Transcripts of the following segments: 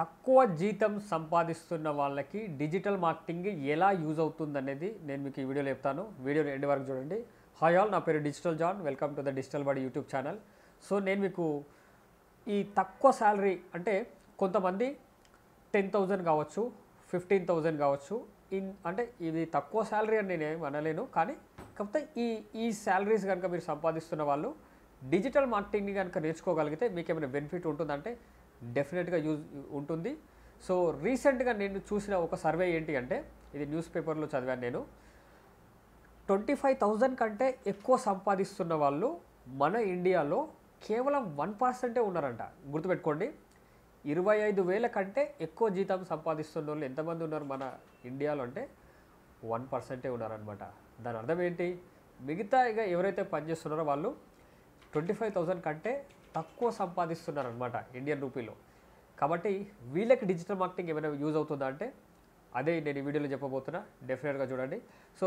తక్కువ జీతం సంపాదిస్తున్న వాళ్ళకి డిజిటల్ మార్కెటింగ్ ఎలా యూజ్ అవుతుంది అనేది నేను మీకు ఈ వీడియోలో చెప్తాను వీడియోని ఎండ్ వరకు చూడండి హాయ్ ఆల్ నా పేరు digital John welcome to the digital Badi YouTube channel so నేను మీకు ఈ తక్కువ శాలరీ అంటే కొంతమంది టెన్ థౌజండ్ కావచ్చు ఫిఫ్టీన్ థౌజండ్ కావచ్చు ఇన్ అంటే ఇది తక్కువ శాలరీ అని నేను అనలేను కానీ కాకపోతే ఈ ఈ శాలరీస్ కనుక మీరు సంపాదిస్తున్న వాళ్ళు డిజిటల్ మార్కెటింగ్ని కనుక నేర్చుకోగలిగితే మీకు ఏమైనా బెనిఫిట్ ఉంటుందంటే డెఫినెట్గా యూజ్ ఉంటుంది సో రీసెంట్గా నేను చూసిన ఒక సర్వే ఏంటి అంటే ఇది న్యూస్ పేపర్లో చదివాను నేను ట్వంటీ ఫైవ్ థౌజండ్ కంటే ఎక్కువ సంపాదిస్తున్న వాళ్ళు మన ఇండియాలో కేవలం వన్ పర్సెంటే ఉన్నారంట గుర్తుపెట్టుకోండి ఇరవై ఐదు వేల కంటే ఎక్కువ జీతం సంపాదిస్తున్న వాళ్ళు ఎంతమంది ఉన్నారు మన ఇండియాలో అంటే వన్ పర్సెంటే ఉన్నారనమాట దాని అర్థం ఏంటి మిగతా ఇక ఎవరైతే పనిచేస్తున్నారో వాళ్ళు ట్వంటీ ఫైవ్ థౌజండ్ కంటే తక్కువ సంపాదిస్తున్నారు అనమాట ఇండియన్ రూపీలో కాబట్టి వీళ్ళకి డిజిటల్ మార్కెటింగ్ ఏమైనా యూజ్ అవుతుందా అంటే అదే నేను ఈ వీడియోలో చెప్పబోతున్నా డెఫినెట్గా చూడండి సో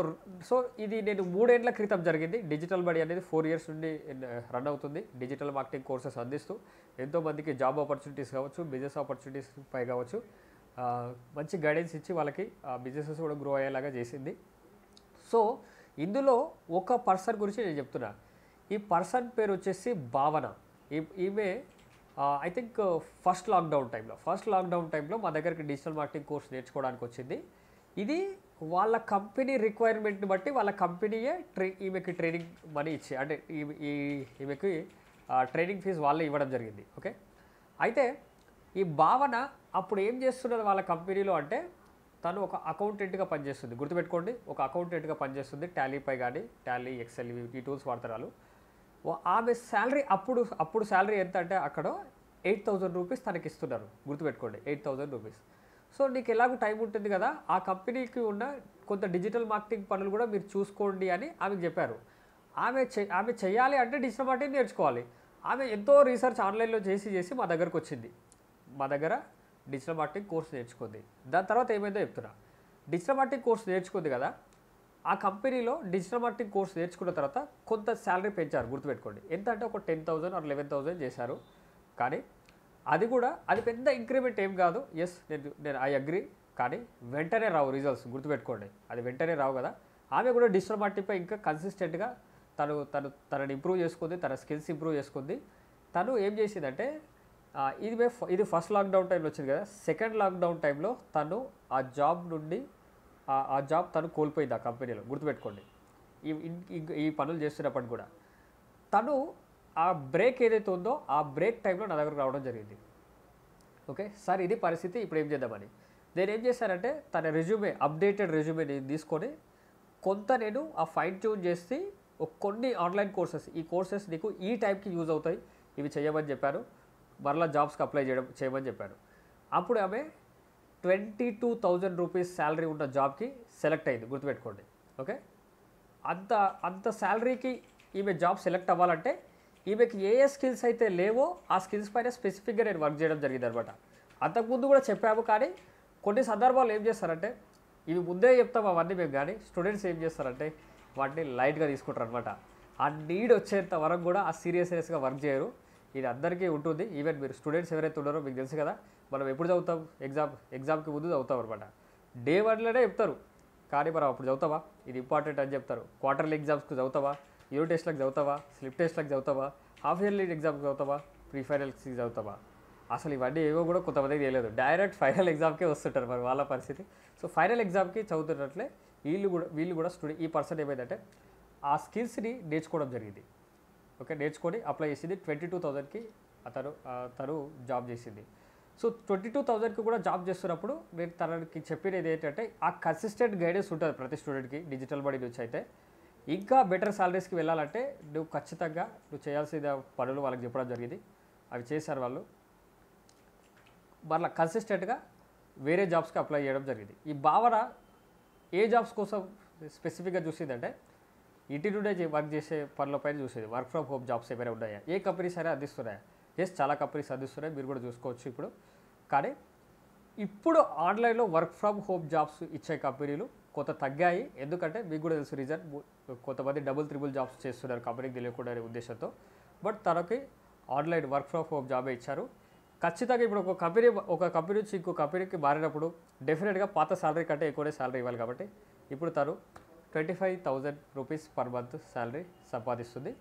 సో ఇది నేను మూడేళ్ల క్రితం జరిగింది డిజిటల్ బడి అనేది ఫోర్ ఇయర్స్ నుండి రన్ అవుతుంది డిజిటల్ మార్కెటింగ్ కోర్సెస్ అందిస్తూ ఎంతోమందికి జాబ్ ఆపర్చునిటీస్ కావచ్చు బిజినెస్ ఆపర్చునిటీస్ పై కావచ్చు మంచి గైడెన్స్ ఇచ్చి వాళ్ళకి బిజినెసెస్ కూడా గ్రో అయ్యేలాగా చేసింది సో ఇందులో ఒక పర్సన్ గురించి నేను చెప్తున్నా ఈ పర్సన్ పేరు వచ్చేసి భావన ఇవే ఐ థింక్ ఫస్ట్ లాక్డౌన్ టైంలో ఫస్ట్ లాక్డౌన్ టైంలో మా దగ్గరికి డిజిటల్ మార్కెటింగ్ కోర్స్ నేర్చుకోవడానికి వచ్చింది ఇది వాళ్ళ కంపెనీ రిక్వైర్మెంట్ని బట్టి వాళ్ళ కంపెనీయే ట్రై ఈమెకి ట్రైనింగ్ మనీ ఇచ్చే అంటే ఈ ఈమెకి ట్రైనింగ్ ఫీజు వాళ్ళే ఇవ్వడం జరిగింది ఓకే అయితే ఈ భావన అప్పుడు ఏం చేస్తున్నది వాళ్ళ కంపెనీలో అంటే తను ఒక అకౌంటెంట్గా పనిచేస్తుంది గుర్తుపెట్టుకోండి ఒక అకౌంటెంట్గా పనిచేస్తుంది టాలీపై కానీ టాలీ ఎక్సెల్ ఈ టూల్స్ వాడతారు వాళ్ళు ఆమె శాలరీ అప్పుడు అప్పుడు శాలరీ ఎంత అంటే అక్కడ ఎయిట్ థౌజండ్ రూపీస్ తనకి ఇస్తున్నారు గుర్తుపెట్టుకోండి ఎయిట్ థౌజండ్ రూపీస్ సో నీకు ఎలాగో టైం ఉంటుంది కదా ఆ కంపెనీకి ఉన్న కొంత డిజిటల్ మార్కెటింగ్ పనులు కూడా మీరు చూసుకోండి అని ఆమెకు చెప్పారు ఆమె ఆమె చేయాలి అంటే డిజిటల్ మార్కెటింగ్ నేర్చుకోవాలి ఆమె ఎంతో రీసెర్చ్ ఆన్లైన్లో చేసి చేసి మా దగ్గరకు వచ్చింది మా దగ్గర డిజిటల్ మార్కెటింగ్ కోర్స్ నేర్చుకుంది దాని తర్వాత ఏమైందో చెప్తున్నా డిజిటల్ మార్కెటింగ్ కోర్స్ నేర్చుకుంది కదా ఆ కంపెనీలో డిజిటల్ మార్కెటింగ్ కోర్స్ నేర్చుకున్న తర్వాత కొంత శాలరీ పెంచారు గుర్తుపెట్టుకోండి ఎంత అంటే ఒక ten thousand or eleven thousand చేశారు కానీ అది కూడా అది పెద్ద ఇంక్రిమెంట్ ఏం కాదు ఎస్ నేను నేను ఐ అగ్రి కానీ వెంటనే రావు రిజల్ట్స్ గుర్తుపెట్టుకోండి అది వెంటనే రావు కదా ఆమె కూడా డిజిటల్ మార్కెటింగ్పై ఇంకా కన్సిస్టెంట్గా తను తను తనని ఇంప్రూవ్ చేసుకుంది తన స్కిల్స్ ఇంప్రూవ్ చేసుకుంది తను ఏం చేసిందంటే ఇది ఇది ఫస్ట్ లాక్డౌన్ టైంలో వచ్చింది కదా సెకండ్ లాక్డౌన్ టైంలో తను ఆ జాబ్ నుండి ఆ జాబ్ తను కోల్పోయింది ఆ కంపెనీలో గుర్తుపెట్టుకోండి ఈ పనులు చేస్తున్నప్పుడు కూడా తను ఆ బ్రేక్ ఏదైతే ఉందో ఆ బ్రేక్ టైంలో నా దగ్గరకు రావడం జరిగింది ఓకే సార్ ఇది పరిస్థితి ఇప్పుడు ఏం చేద్దామని నేను ఏం చేశానంటే తన రెజ్యూమే అప్డేటెడ్ రెజ్యూమేని తీసుకొని కొంత నేను ఆ ఫైన్ ట్యూన్ చేసి కొన్ని ఆన్లైన్ కోర్సెస్ ఈ కోర్సెస్ నీకు ఈ టైప్కి యూజ్ అవుతాయి ఇవి చేయమని చెప్పాను మరలా జాబ్స్కి అప్లై చేయడం చేయమని చెప్పాను అప్పుడు ఆమె twenty two thousand rupees salary ఉన్న జాబ్కి సెలెక్ట్ అయింది గుర్తుపెట్టుకోండి ఓకే అంత అంత శాలరీకి ఈమె జాబ్ సెలెక్ట్ అవ్వాలంటే ఈమెకి ఏ ఏ స్కిల్స్ అయితే లేవో ఆ స్కిల్స్ పైన స్పెసిఫిక్గా నేను వర్క్ చేయడం జరిగింది అనమాట అంతకుముందు కూడా చెప్పాము కానీ కొన్ని సందర్భాలు ఏం చేస్తారంటే ఇవి ముందే చెప్తాం అవన్నీ మేము కానీ స్టూడెంట్స్ ఏం చేస్తారంటే వాటిని లైట్గా తీసుకుంటారు అనమాట ఆ నీడ్ వచ్చేంత వరకు కూడా ఆ సీరియస్నెస్గా వర్క్ చేయరు ఇది అందరికీ ఉంటుంది ఈవెన్ మీరు స్టూడెంట్స్ ఎవరైతే ఉన్నారో మీకు తెలుసు కదా మనం ఎప్పుడు చదువుతాం ఎగ్జామ్ ఎగ్జామ్కి ముందు చదువుతాం అనమాట డే వన్లోనే చెప్తారు కానీ మనం అప్పుడు చదువుతావా ఇది ఇంపార్టెంట్ అని చెప్తారు క్వార్టర్లీ ఎగ్జామ్స్కి చదువుతావా యూనిట్ టెస్ట్లకు చదువుతావా స్లిప్ టెస్ట్లకు చదువుతావా హాఫ్ ఇయర్లీ ఎగ్జామ్కి చదువుతావా ప్రీ ఫైనల్స్కి చదువుతావా అసలు ఇవన్నీ ఏవో కూడా కొంతమంది తెలియదు డైరెక్ట్ ఫైనల్ ఎగ్జామ్కే వస్తుంటారు మరి వాళ్ళ పరిస్థితి సో ఫైనల్ ఎగ్జామ్కి చదువుతున్నట్లే వీళ్ళు కూడా వీళ్ళు కూడా స్టూడెంట్ ఈ పర్సన్ ఏమైందంటే ఆ స్కిల్స్ని నేర్చుకోవడం జరిగింది ఓకే నేర్చుకొని అప్లై చేసింది ట్వంటీ టూ థౌజండ్కి అతను తను జాబ్ చేసింది సో ట్వంటీ టూ థౌజండ్కి కూడా జాబ్ చేస్తున్నప్పుడు నేను తనకి చెప్పినది ఏంటంటే ఆ కన్సిస్టెంట్ గైడెన్స్ ఉంటుంది ప్రతి స్టూడెంట్కి డిజిటల్ బడీ నుంచి అయితే ఇంకా బెటర్ సాలరీస్కి వెళ్ళాలంటే నువ్వు ఖచ్చితంగా నువ్వు చేయాల్సిన పనులు వాళ్ళకి చెప్పడం జరిగింది అవి చేశారు వాళ్ళు వాళ్ళ కన్సిస్టెంట్గా వేరే జాబ్స్కి అప్లై చేయడం జరిగింది ఈ భావన ఏ జాబ్స్ కోసం స్పెసిఫిక్గా చూసిందంటే ఇంటి నుండే వర్క్ చేసే పనులపైన చూసేది వర్క్ ఫ్రమ్ హోమ్ జాబ్స్ ఏమైనా ఉన్నాయా ఏ కంపెనీస్ అయినా అందిస్తున్నాయా ఎస్ చాలా కంపెనీస్ అందిస్తున్నాయి మీరు కూడా చూసుకోవచ్చు ఇప్పుడు కానీ ఇప్పుడు ఆన్లైన్లో వర్క్ ఫ్రమ్ హోమ్ జాబ్స్ ఇచ్చే కంపెనీలు కొంత తగ్గాయి ఎందుకంటే మీకు కూడా తెలుసు రీజన్ కొంతమంది డబుల్ త్రిబుల్ జాబ్స్ చేస్తున్నారు కంపెనీకి తెలియకుండా అనే ఉద్దేశంతో బట్ తనకి ఆన్లైన్ వర్క్ ఫ్రమ్ హోమ్ జాబే ఇచ్చారు ఖచ్చితంగా ఇప్పుడు ఒక కంపెనీ ఒక కంపెనీ నుంచి ఇంకో కంపెనీకి మారినప్పుడు డెఫినెట్గా పాత శాలరీ కంటే ఎక్కువనే శాలరీ ఇవ్వాలి కాబట్టి ఇప్పుడు తను twenty five thousand rupees per month salary సంపాదిస్తుంది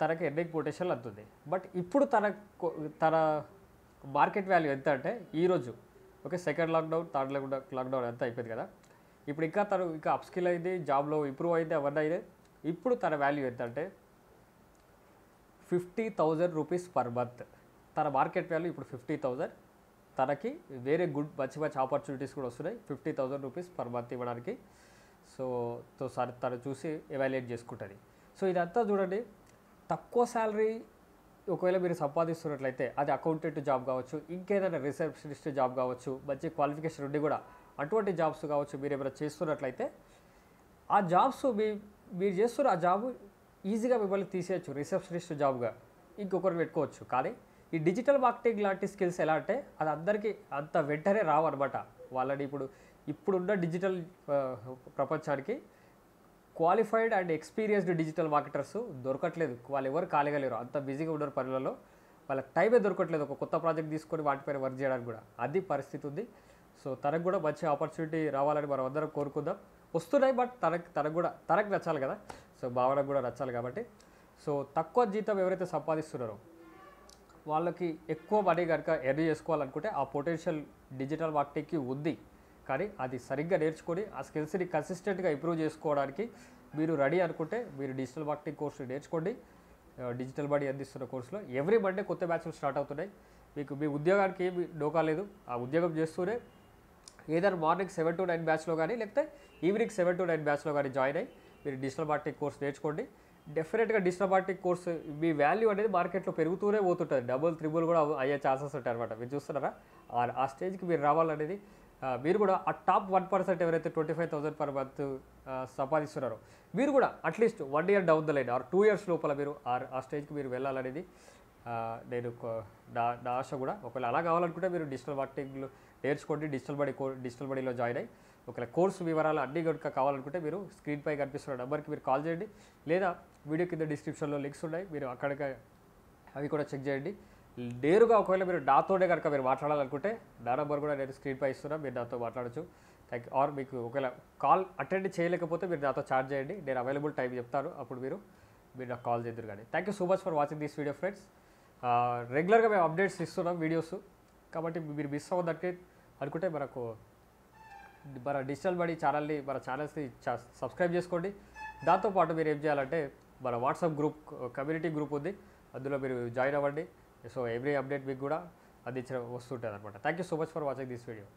తనకి ఎన్నిక పొటెన్షియల్ అందుతుంది బట్ ఇప్పుడు తన తన మార్కెట్ వాల్యూ ఎంత అంటే ఈరోజు okay second lockdown third lockdown lockdown ఎంత అయిపోయింది కదా ఇప్పుడు ఇంకా తను ఇంకా అప్స్కిల్ అయింది జాబ్లో ఇంప్రూవ్ అయింది అవన్నీ అయితే ఇప్పుడు తన వాల్యూ ఎంత అంటే fifty thousand rupees per month తన మార్కెట్ వాల్యూ ఇప్పుడు ఫిఫ్టీ థౌజండ్ తనకి వేరే గుడ్ మంచి మంచి ఆపర్చునిటీస్ కూడా వస్తున్నాయి fifty thousand rupees per month ఇవ్వడానికి సో తో సార్ తను చూసి ఎవాల్యుయేట్ చేసుకుంటుంది సో ఇదంతా చూడండి తక్కువ శాలరీ ఒకవేళ మీరు సంపాదిస్తున్నట్లయితే అది అకౌంటెంట్ జాబ్ కావచ్చు ఇంకేదైనా రిసెప్షనిస్ట్ జాబ్ కావచ్చు మంచి క్వాలిఫికేషన్ ఉండి కూడా అటువంటి జాబ్స్ కావచ్చు మీరు ఏమైనా చేస్తున్నట్లయితే ఆ జాబ్స్ మీ మీరు చేస్తున్న ఆ జాబ్ ఈజీగా మిమ్మల్ని తీసేయచ్చు రిసెప్షనిస్ట్ జాబ్గా ఇంకొకరు పెట్టుకోవచ్చు కానీ ఈ డిజిటల్ మార్కెటింగ్ లాంటి స్కిల్స్ ఎలా అంటే అది అందరికీ అంత వెంటనే అనమాట వాళ్ళని ఇప్పుడు ఇప్పుడున్న డిజిటల్ ప్రపంచానికి qualified and experienced digital marketers దొరకట్లేదు వాళ్ళు ఎవరు ఖాళీగా లేరు అంత బిజీగా ఉండరు పనులలో వాళ్ళకి టైమే దొరకట్లేదు ఒక కొత్త ప్రాజెక్ట్ తీసుకొని వాటిపైన వర్క్ చేయడానికి కూడా అది పరిస్థితి ఉంది సో తనకు కూడా మంచి ఆపర్చునిటీ రావాలని మనం అందరం కోరుకుందాం వస్తున్నాయి బట్ తనకు తనకు కూడా తనకు నచ్చాలి కదా సో భావనకు కూడా నచ్చాలి కాబట్టి సో తక్కువ జీతం ఎవరైతే సంపాదిస్తున్నారో వాళ్ళకి ఎక్కువ మనీ కనుక ఎర్న్ చేసుకోవాలనుకుంటే ఆ పొటెన్షియల్ డిజిటల్ మార్కెటింగ్కి ఉంది కానీ అది సరిగ్గా నేర్చుకొని ఆ స్కిల్స్ని కన్సిస్టెంట్గా ఇంప్రూవ్ చేసుకోవడానికి మీరు రెడీ అనుకుంటే మీరు డిజిటల్ మార్కెటింగ్ కోర్సు నేర్చుకోండి డిజిటల్ బాడీ అందిస్తున్న కోర్సులో ఎవ్రీ మండే కొత్త బ్యాచ్లు స్టార్ట్ అవుతున్నాయి మీకు మీ ఉద్యోగానికి ఏమి డోకా లేదు ఆ ఉద్యోగం చేస్తూనే ఏదైనా మార్నింగ్ సెవెన్ టు నైన్ బ్యాచ్లో కానీ లేకపోతే ఈవినింగ్ సెవెన్ టు నైన్ బ్యాచ్లో కానీ జాయిన్ అయ్యి మీరు డిజిటల్ మార్కెటింగ్ కోర్స్ నేర్చుకోండి డెఫినెట్గా డిజిటల్ మార్కెటింగ్ కోర్సు మీ వాల్యూ అనేది మార్కెట్లో పెరుగుతూనే పోతుంటుంది డబుల్ త్రిబుల్ కూడా అయ్యే ఛాన్సెస్ ఉంటాయి అనమాట మీరు చూస్తున్నారా ఆ స్టేజ్కి మీరు రావాలనేది మీరు కూడా ఆ టాప్ వన్ పర్సెంట్ ఎవరైతే twenty five thousand per month సంపాదిస్తున్నారో మీరు కూడా at least one year down the line or two years లోపల మీరు ఆ స్టేజ్కి మీరు వెళ్ళాలనేది నేను నా నా ఆశ కూడా ఒకవేళ అలా కావాలనుకుంటే మీరు డిజిటల్ మార్కెటింగ్లో నేర్చుకోండి డిజిటల్ బడీ కో డిజిటల్ బడీలో జాయిన్ అయ్యి ఒకవేళ కోర్సు వివరాలు అన్నీ కనుక కావాలనుకుంటే మీరు స్క్రీన్పై కనిపిస్తున్న నెంబర్కి మీరు కాల్ చేయండి లేదా వీడియో కింద డిస్క్రిప్షన్లో లింక్స్ ఉన్నాయి మీరు అక్కడికి అవి కూడా చెక్ చేయండి నేరుగా ఒకవేళ మీరు నాతోనే కనుక మీరు మాట్లాడాలనుకుంటే నా నెంబర్ కూడా నేను స్క్రీన్పై ఇస్తున్నా మీరు నాతో మాట్లాడచ్చు థ్యాంక్ యూ ఆర్ మీకు ఒకవేళ కాల్ అటెండ్ చేయలేకపోతే మీరు నాతో చార్జ్ చేయండి నేను అవైలబుల్ టైం చెప్తాను అప్పుడు మీరు మీరు నాకు కాల్ చేద్దరు కానీ thank you so much for watching this video friends రెగ్యులర్గా మేము అప్డేట్స్ ఇస్తున్నాం వీడియోస్ కాబట్టి మీరు మిస్ అవ్వదంటే అనుకుంటే మనకు మన డిజిటల్ మనీ ఛానల్ని మన ఛానల్స్ని సబ్స్క్రైబ్ చేసుకోండి దాంతోపాటు మీరు ఏం చేయాలంటే మన వాట్సాప్ గ్రూప్ కమ్యూనిటీ గ్రూప్ ఉంది అందులో మీరు జాయిన్ అవ్వండి సో ఎవ్రీ అప్డేట్ మీకు కూడా అది ఇచ్చిన వస్తుంటుంది అనమాట thank you so much for watching this video